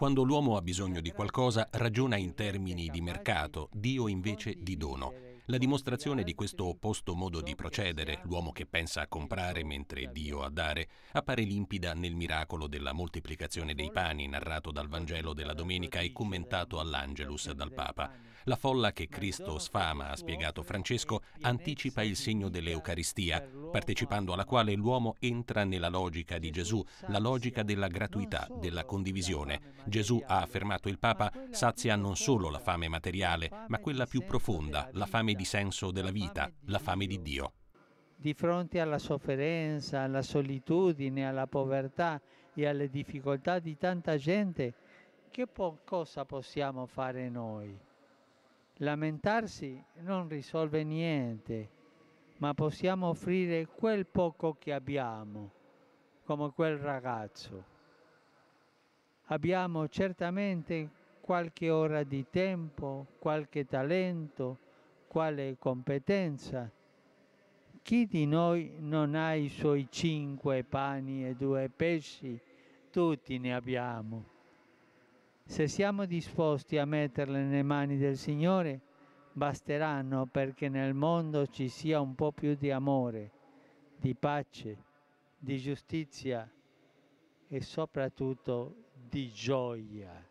Quando l'uomo ha bisogno di qualcosa ragiona in termini di mercato, Dio invece di dono. La dimostrazione di questo opposto modo di procedere, l'uomo che pensa a comprare mentre Dio a dare, appare limpida nel miracolo della moltiplicazione dei pani narrato dal Vangelo della domenica e commentato all'Angelus dal Papa. La folla che Cristo sfama, ha spiegato Francesco, anticipa il segno dell'Eucaristia, partecipando alla quale l'uomo entra nella logica di Gesù, la logica della gratuità, della condivisione. Gesù, ha affermato il Papa, sazia non solo la fame materiale, ma quella più profonda, la fame di di senso della vita, la fame di Dio. Di fronte alla sofferenza, alla solitudine, alla povertà e alle difficoltà di tanta gente, che po- cosa possiamo fare noi? Lamentarsi non risolve niente, ma possiamo offrire quel poco che abbiamo, come quel ragazzo. Abbiamo certamente qualche ora di tempo, qualche talento, quale competenza. Chi di noi non ha i suoi cinque pani e due pesci? Tutti ne abbiamo. Se siamo disposti a metterle nelle mani del Signore, basteranno perché nel mondo ci sia un po' più di amore, di pace, di giustizia e soprattutto di gioia.